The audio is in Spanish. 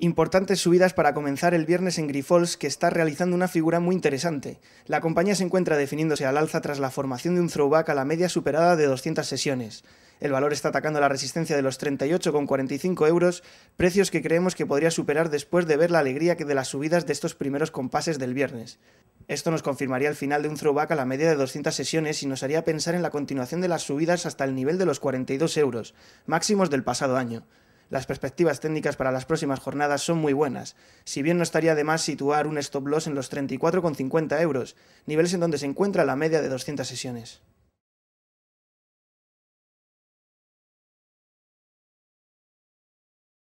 Importantes subidas para comenzar el viernes en Grifols, que está realizando una figura muy interesante. La compañía se encuentra definiéndose al alza tras la formación de un throwback a la media superada de 200 sesiones. El valor está atacando la resistencia de los 38,45 euros, precios que creemos que podría superar después de ver la alegría que de las subidas de estos primeros compases del viernes. Esto nos confirmaría el final de un throwback a la media de 200 sesiones y nos haría pensar en la continuación de las subidas hasta el nivel de los 42 euros, máximos del pasado año las perspectivas técnicas para las próximas jornadas son muy buenas, si bien no estaría de más situar un stop loss en los 34,50 euros, niveles en donde se encuentra la media de 200 sesiones.